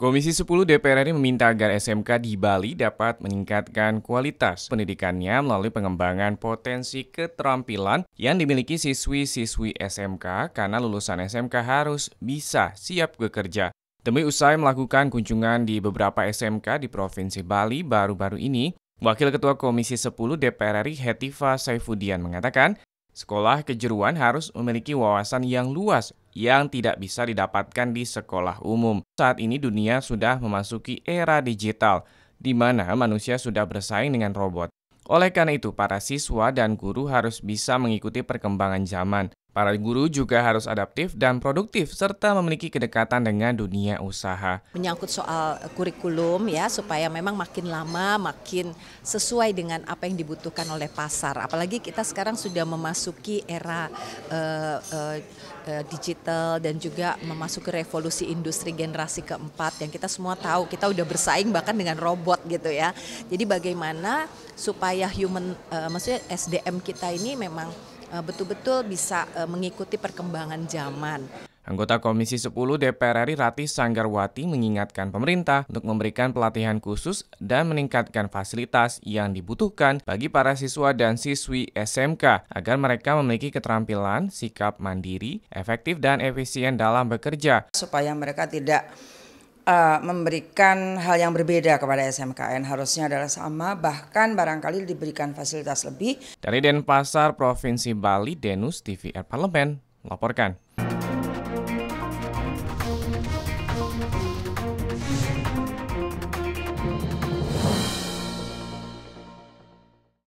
Komisi 10 DPR RI meminta agar SMK di Bali dapat meningkatkan kualitas pendidikannya melalui pengembangan potensi keterampilan yang dimiliki siswi-siswi SMK karena lulusan SMK harus bisa siap bekerja. Demi usai melakukan kunjungan di beberapa SMK di Provinsi Bali baru-baru ini, Wakil Ketua Komisi 10 DPR RI Hetiva Saifudian mengatakan, Sekolah kejuruan harus memiliki wawasan yang luas yang tidak bisa didapatkan di sekolah umum. Saat ini dunia sudah memasuki era digital, di mana manusia sudah bersaing dengan robot. Oleh karena itu, para siswa dan guru harus bisa mengikuti perkembangan zaman. Para guru juga harus adaptif dan produktif serta memiliki kedekatan dengan dunia usaha. Menyangkut soal kurikulum ya supaya memang makin lama makin sesuai dengan apa yang dibutuhkan oleh pasar. Apalagi kita sekarang sudah memasuki era uh, uh, digital dan juga memasuki revolusi industri generasi keempat yang kita semua tahu kita udah bersaing bahkan dengan robot gitu ya. Jadi bagaimana supaya human uh, maksudnya SDM kita ini memang Eh, betul-betul bisa eh, mengikuti perkembangan zaman. Anggota Komisi 10 DPR RI Ratih Sanggarwati mengingatkan pemerintah untuk memberikan pelatihan khusus dan meningkatkan fasilitas yang dibutuhkan bagi para siswa dan siswi SMK agar mereka memiliki keterampilan, sikap mandiri, efektif dan efisien dalam bekerja. Supaya mereka tidak uh, memberikan hal yang berbeda kepada SMKN harusnya adalah sama bahkan barangkali diberikan fasilitas lebih. Dari Denpasar, Provinsi Bali, Denus TVR Parlemen melaporkan.